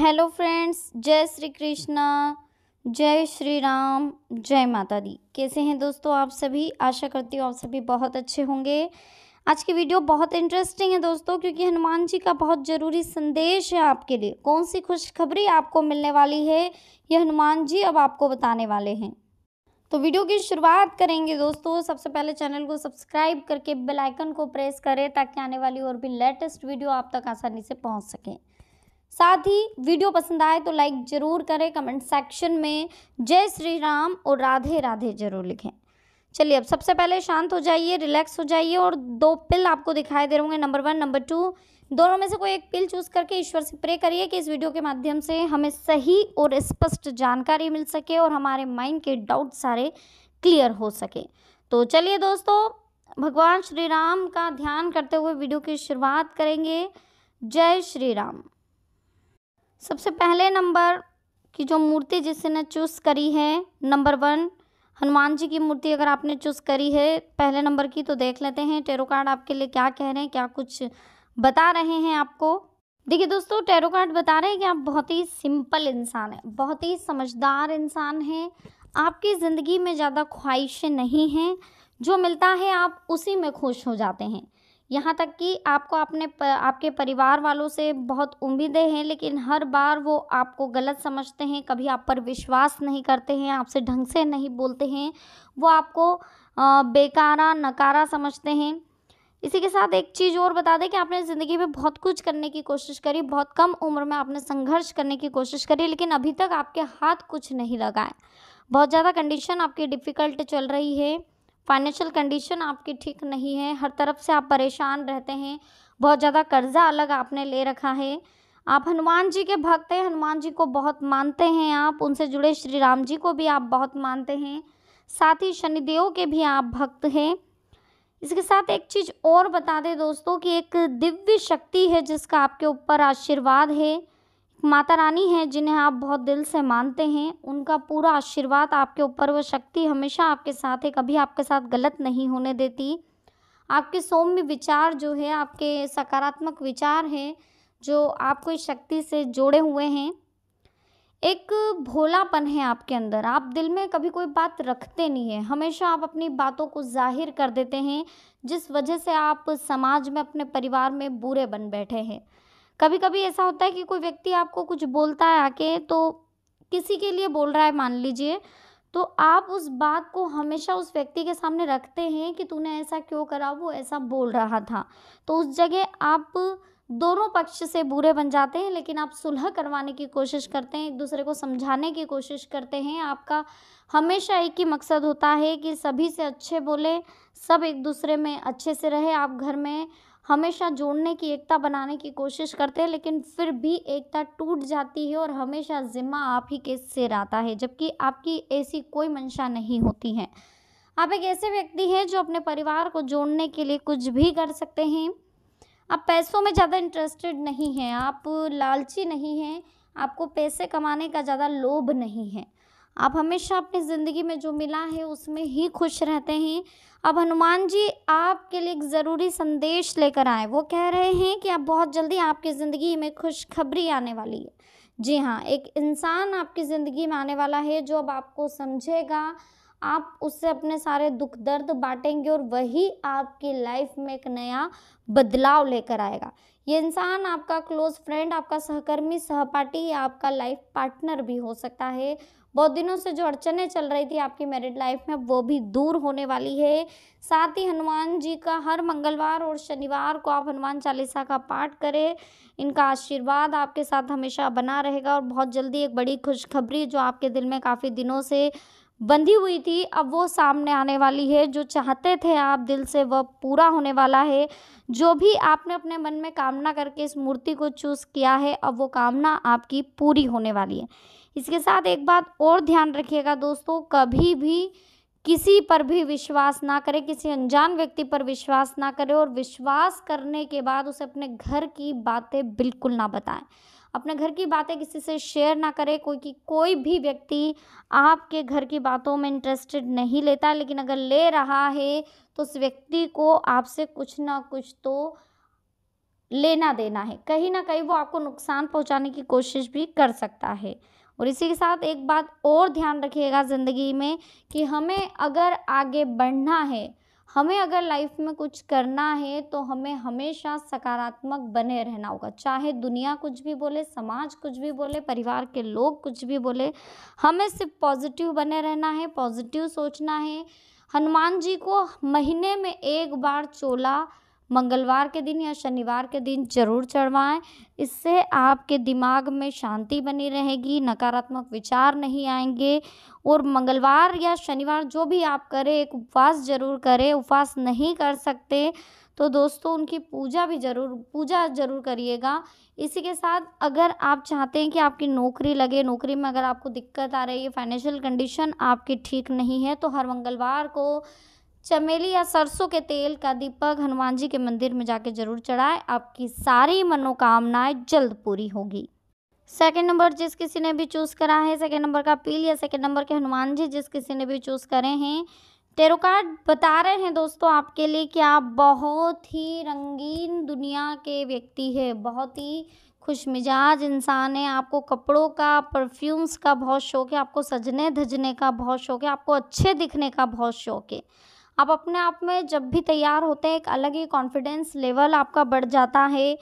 hello friends जय श्री कृष्णा जय श्री राम जय माता दी कैसे हैं दोस्तों आप सभी आशा करती हूँ आप सभी बहुत अच्छे होंगे आज की वीडियो बहुत इंटरेस्टिंग है दोस्तों क्योंकि हनुमान जी का बहुत ज़रूरी संदेश है आपके लिए कौन सी खुशखबरी आपको मिलने वाली है ये हनुमान जी अब आपको बताने वाले हैं तो वीडियो की शुरुआत करेंगे दोस्तों सबसे पहले चैनल को सब्सक्राइब करके बेल आइकन को प्रेस करें ताकि आने वाली और भी लेटेस्ट वीडियो आप तक आसानी से पहुंच सकें साथ ही वीडियो पसंद आए तो लाइक ज़रूर करें कमेंट सेक्शन में जय श्री राम और राधे राधे ज़रूर लिखें चलिए अब सबसे पहले शांत हो जाइए रिलैक्स हो जाइए और दो पिल आपको दिखाई दे रहे होंगे नंबर वन नंबर टू दोनों में से कोई एक पिल चूज करके ईश्वर से प्रे करिए कि इस वीडियो के माध्यम से हमें सही और स्पष्ट जानकारी मिल सके और हमारे माइंड के डाउट सारे क्लियर हो सके तो चलिए दोस्तों भगवान श्री राम का ध्यान करते हुए वीडियो की शुरुआत करेंगे जय श्री राम सबसे पहले नंबर की जो मूर्ति जिसने चूज़ करी है नंबर वन हनुमान जी की मूर्ति अगर आपने चूज़ करी है पहले नंबर की तो देख लेते हैं टेरो कार्ड आपके लिए क्या कह रहे हैं क्या कुछ बता रहे हैं आपको देखिए दोस्तों टेरो कार्ड बता रहे हैं कि आप बहुत ही सिंपल इंसान हैं बहुत ही समझदार इंसान हैं आपकी ज़िंदगी में ज़्यादा ख्वाहिशें नहीं हैं जो मिलता है आप उसी में खुश हो जाते हैं यहाँ तक कि आपको अपने प, आपके परिवार वालों से बहुत उम्मीदें हैं लेकिन हर बार वो आपको गलत समझते हैं कभी आप पर विश्वास नहीं करते हैं आपसे ढंग से नहीं बोलते हैं वो आपको बेकारा नकारा समझते हैं इसी के साथ एक चीज़ और बता दें कि आपने ज़िंदगी में बहुत कुछ करने की कोशिश करी बहुत कम उम्र में आपने संघर्ष करने की कोशिश करी लेकिन अभी तक आपके हाथ कुछ नहीं लगाए बहुत ज़्यादा कंडीशन आपकी डिफ़िकल्ट चल रही है फाइनेंशियल कंडीशन आपकी ठीक नहीं है हर तरफ से आप परेशान रहते हैं बहुत ज़्यादा कर्जा अलग आपने ले रखा है आप हनुमान जी के भक्त हैं हनुमान जी को बहुत मानते हैं आप उनसे जुड़े श्री राम जी को भी आप बहुत मानते हैं साथ ही शनिदेव के भी आप भक्त हैं इसके साथ एक चीज़ और बता दें दोस्तों कि एक दिव्य शक्ति है जिसका आपके ऊपर आशीर्वाद है माता रानी हैं जिन्हें आप बहुत दिल से मानते हैं उनका पूरा आशीर्वाद आपके ऊपर वो शक्ति हमेशा आपके साथ है कभी आपके साथ गलत नहीं होने देती आपके सौम्य विचार जो है आपके सकारात्मक विचार हैं जो आपको इस शक्ति से जोड़े हुए हैं एक भोलापन है आपके अंदर आप दिल में कभी कोई बात रखते नहीं है हमेशा आप अपनी बातों को जाहिर कर देते हैं जिस वजह से आप समाज में अपने परिवार में बुरे बन बैठे हैं कभी कभी ऐसा होता है कि कोई व्यक्ति आपको कुछ बोलता है आके तो किसी के लिए बोल रहा है मान लीजिए तो आप उस बात को हमेशा उस व्यक्ति के सामने रखते हैं कि तूने ऐसा क्यों करा वो ऐसा बोल रहा था तो उस जगह आप दोनों पक्ष से बुरे बन जाते हैं लेकिन आप सुलह करवाने की कोशिश करते हैं एक दूसरे को समझाने की कोशिश करते हैं आपका हमेशा एक ही मकसद होता है कि सभी से अच्छे बोले सब एक दूसरे में अच्छे से रहे आप घर में हमेशा जोड़ने की एकता बनाने की कोशिश करते हैं लेकिन फिर भी एकता टूट जाती है और हमेशा ज़िम्मा आप ही के सिर आता है जबकि आपकी ऐसी कोई मंशा नहीं होती है आप एक ऐसे व्यक्ति हैं जो अपने परिवार को जोड़ने के लिए कुछ भी कर सकते हैं आप पैसों में ज़्यादा इंटरेस्टेड नहीं हैं आप लालची नहीं हैं आपको पैसे कमाने का ज़्यादा लोभ नहीं है आप हमेशा अपनी ज़िंदगी में जो मिला है उसमें ही खुश रहते हैं अब हनुमान जी आपके लिए एक ज़रूरी संदेश लेकर आए वो कह रहे हैं कि अब बहुत जल्दी आपकी ज़िंदगी में खुशखबरी आने वाली है जी हाँ एक इंसान आपकी ज़िंदगी में आने वाला है जो अब आपको समझेगा आप उससे अपने सारे दुख दर्द बांटेंगे और वही आपकी लाइफ में एक नया बदलाव लेकर आएगा ये इंसान आपका क्लोज फ्रेंड आपका सहकर्मी सहपाठी या आपका लाइफ पार्टनर भी हो सकता है बहुत दिनों से जो अड़चने चल रही थी आपकी मैरिड लाइफ में वो भी दूर होने वाली है साथ ही हनुमान जी का हर मंगलवार और शनिवार को आप हनुमान चालीसा का पाठ करें इनका आशीर्वाद आपके साथ हमेशा बना रहेगा और बहुत जल्दी एक बड़ी खुशखबरी जो आपके दिल में काफ़ी दिनों से बंधी हुई थी अब वो सामने आने वाली है जो चाहते थे आप दिल से वह पूरा होने वाला है जो भी आपने अपने मन में कामना करके इस मूर्ति को चूज़ किया है अब वो कामना आपकी पूरी होने वाली है इसके साथ एक बात और ध्यान रखिएगा दोस्तों कभी भी किसी पर भी विश्वास ना करें किसी अनजान व्यक्ति पर विश्वास ना करें और विश्वास करने के बाद उसे अपने घर की बातें बिल्कुल ना बताएं अपने घर की बातें किसी से शेयर ना करें कोई कि कोई भी व्यक्ति आपके घर की बातों में इंटरेस्टेड नहीं लेता लेकिन अगर ले रहा है तो उस व्यक्ति को आपसे कुछ ना कुछ तो लेना देना है कहीं ना कहीं वो आपको नुकसान पहुंचाने की कोशिश भी कर सकता है और इसी के साथ एक बात और ध्यान रखिएगा ज़िंदगी में कि हमें अगर आगे बढ़ना है हमें अगर लाइफ में कुछ करना है तो हमें हमेशा सकारात्मक बने रहना होगा चाहे दुनिया कुछ भी बोले समाज कुछ भी बोले परिवार के लोग कुछ भी बोले हमें सिर्फ पॉजिटिव बने रहना है पॉजिटिव सोचना है हनुमान जी को महीने में एक बार चोला मंगलवार के दिन या शनिवार के दिन ज़रूर चढ़वाएं इससे आपके दिमाग में शांति बनी रहेगी नकारात्मक विचार नहीं आएंगे और मंगलवार या शनिवार जो भी आप करें एक उपवास ज़रूर करें उपवास नहीं कर सकते तो दोस्तों उनकी पूजा भी ज़रूर पूजा ज़रूर करिएगा इसी के साथ अगर आप चाहते हैं कि आपकी नौकरी लगे नौकरी में अगर आपको दिक्कत आ रही है फाइनेंशियल कंडीशन आपकी ठीक नहीं है तो हर मंगलवार को चमेली या सरसों के तेल का दीपक हनुमान जी के मंदिर में जाके जरूर चढ़ाएं आपकी सारी मनोकामनाएं जल्द पूरी होगी सेकेंड नंबर जिस किसी ने भी चूज़ करा है सेकेंड नंबर का पील या सेकेंड नंबर के हनुमान जी जिस किसी ने भी चूज़ करे हैं टेरो कार्ड बता रहे हैं दोस्तों आपके लिए कि आप बहुत ही रंगीन दुनिया के व्यक्ति है बहुत ही खुश मिजाज इंसान है आपको कपड़ों का परफ्यूम्स का बहुत शौक है आपको सजने धजने का बहुत शौक है आपको अच्छे दिखने का बहुत शौक है आप अपने आप में जब भी तैयार होते हैं एक अलग ही कॉन्फिडेंस लेवल आपका बढ़ जाता है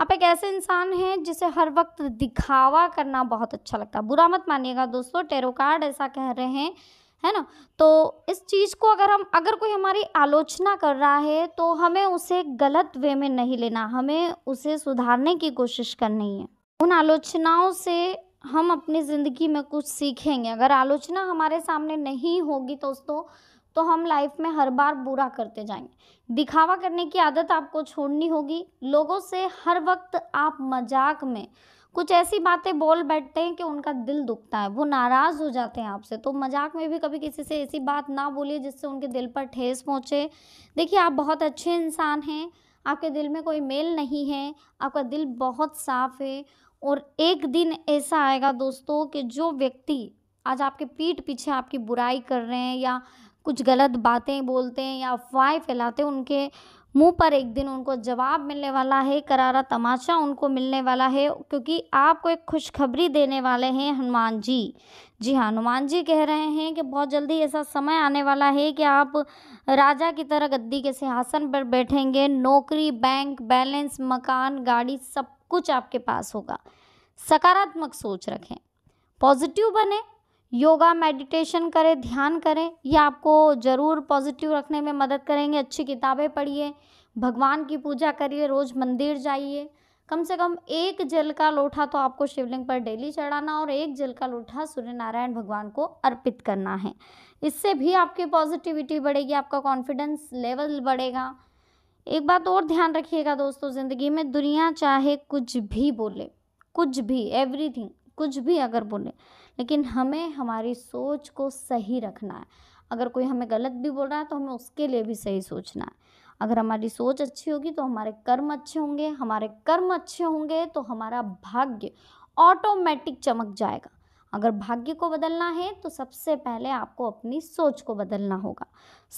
आप एक ऐसे इंसान हैं जिसे हर वक्त दिखावा करना बहुत अच्छा लगता है बुरा मत मानिएगा दोस्तों टेरो कार्ड ऐसा कह रहे हैं है ना तो इस चीज़ को अगर हम अगर कोई हमारी आलोचना कर रहा है तो हमें उसे गलत वे में नहीं लेना हमें उसे सुधारने की कोशिश करनी है उन आलोचनाओं से हम अपनी ज़िंदगी में कुछ सीखेंगे अगर आलोचना हमारे सामने नहीं होगी दोस्तों तो हम लाइफ में हर बार बुरा करते जाएंगे दिखावा करने की आदत आपको छोड़नी होगी लोगों से हर वक्त आप मजाक में कुछ ऐसी बातें बोल बैठते हैं कि उनका दिल दुखता है वो नाराज़ हो जाते हैं आपसे तो मजाक में भी कभी किसी से ऐसी बात ना बोलिए जिससे उनके दिल पर ठेस पहुँचे देखिए आप बहुत अच्छे इंसान हैं आपके दिल में कोई मेल नहीं है आपका दिल बहुत साफ़ है और एक दिन ऐसा आएगा दोस्तों कि जो व्यक्ति आज आपके पीठ पीछे आपकी बुराई कर रहे हैं या कुछ गलत बातें बोलते हैं या अफवाहें फैलाते हैं उनके मुंह पर एक दिन उनको जवाब मिलने वाला है करारा तमाशा उनको मिलने वाला है क्योंकि आपको एक खुशखबरी देने वाले हैं हनुमान जी जी हाँ हनुमान जी कह रहे हैं कि बहुत जल्दी ऐसा समय आने वाला है कि आप राजा की तरह गद्दी के सिंहासन पर बैठेंगे नौकरी बैंक बैलेंस मकान गाड़ी सब कुछ आपके पास होगा सकारात्मक सोच रखें पॉजिटिव बने योगा मेडिटेशन करें ध्यान करें ये आपको ज़रूर पॉजिटिव रखने में मदद करेंगे अच्छी किताबें पढ़िए भगवान की पूजा करिए रोज़ मंदिर जाइए कम से कम एक जल का लोटा तो आपको शिवलिंग पर डेली चढ़ाना और एक जल का लोटा सूर्य नारायण भगवान को अर्पित करना है इससे भी आपकी पॉजिटिविटी बढ़ेगी आपका कॉन्फिडेंस लेवल बढ़ेगा एक बात और ध्यान रखिएगा दोस्तों ज़िंदगी में दुनिया चाहे कुछ भी बोले कुछ भी एवरीथिंग कुछ भी अगर बोले लेकिन हमें हमारी सोच को सही रखना है अगर कोई हमें गलत भी बोल रहा है तो हमें उसके लिए भी सही सोचना है अगर हमारी सोच अच्छी होगी तो हमारे कर्म अच्छे होंगे हमारे कर्म अच्छे होंगे तो हमारा भाग्य ऑटोमेटिक चमक जाएगा अगर भाग्य को बदलना है तो सबसे पहले आपको अपनी सोच को बदलना होगा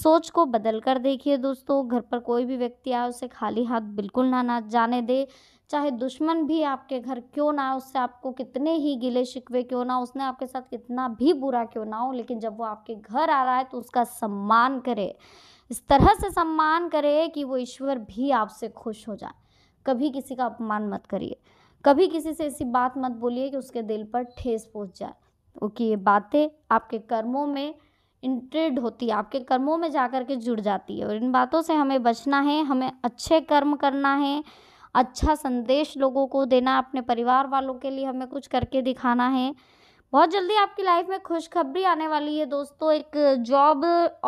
सोच को बदल कर देखिए दोस्तों घर पर कोई भी व्यक्ति आए उसे खाली हाथ बिल्कुल ना ना जाने दे चाहे दुश्मन भी आपके घर क्यों ना आए उससे आपको कितने ही गिले शिकवे क्यों ना उसने आपके साथ कितना भी बुरा क्यों ना हो लेकिन जब वो आपके घर आ रहा है तो उसका सम्मान करे इस तरह से सम्मान करे कि वो ईश्वर भी आपसे खुश हो जाए कभी किसी का अपमान मत करिए कभी किसी से ऐसी बात मत बोलिए कि उसके दिल पर ठेस पहुंच जाए क्योंकि ये बातें आपके कर्मों में इंट्रेड होती है आपके कर्मों में जा कर के जुड़ जाती है और इन बातों से हमें बचना है हमें अच्छे कर्म करना है अच्छा संदेश लोगों को देना अपने परिवार वालों के लिए हमें कुछ करके दिखाना है बहुत जल्दी आपकी लाइफ में खुशखबरी आने वाली है दोस्तों एक जॉब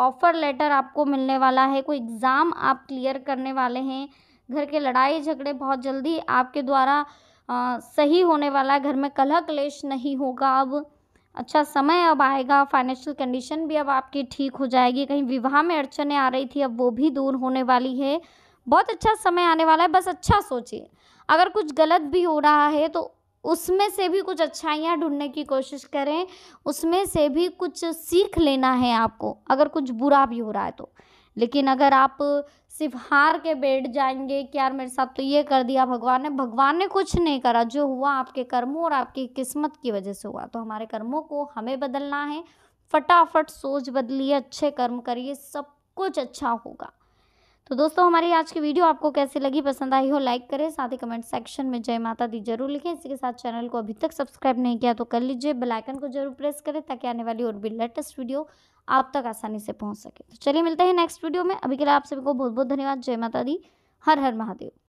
ऑफ़र लेटर आपको मिलने वाला है कोई एग्ज़ाम आप क्लियर करने वाले हैं घर के लड़ाई झगड़े बहुत जल्दी आपके द्वारा आ, सही होने वाला है घर में कलह क्लेश नहीं होगा अब अच्छा समय अब आएगा फाइनेंशियल कंडीशन भी अब आपकी ठीक हो जाएगी कहीं विवाह में अड़चने आ रही थी अब वो भी दूर होने वाली है बहुत अच्छा समय आने वाला है बस अच्छा सोचिए अगर कुछ गलत भी हो रहा है तो उसमें से भी कुछ अच्छाइयाँ ढूंढने की कोशिश करें उसमें से भी कुछ सीख लेना है आपको अगर कुछ बुरा भी हो रहा है तो लेकिन अगर आप सिर्फ हार के बैठ जाएंगे कि यार मेरे साथ तो ये कर दिया भगवान ने भगवान ने कुछ नहीं करा जो हुआ आपके कर्मों और आपकी किस्मत की वजह से हुआ तो हमारे कर्मों को हमें बदलना है फटाफट सोच बदलिए अच्छे कर्म करिए सब कुछ अच्छा होगा तो दोस्तों हमारी आज की वीडियो आपको कैसी लगी पसंद आई हो लाइक करें साथ ही कमेंट सेक्शन में जय माता दी जरूर लिखें इसी के साथ चैनल को अभी तक सब्सक्राइब नहीं किया तो कर लीजिए बेल आइकन को जरूर प्रेस करें ताकि आने वाली और भी लेटेस्ट वीडियो आप तक आसानी से पहुँच सके तो चलिए मिलते हैं नेक्स्ट वीडियो में अभी के लिए आप सभी को बहुत बहुत धन्यवाद जय माता दी हर हर महादेव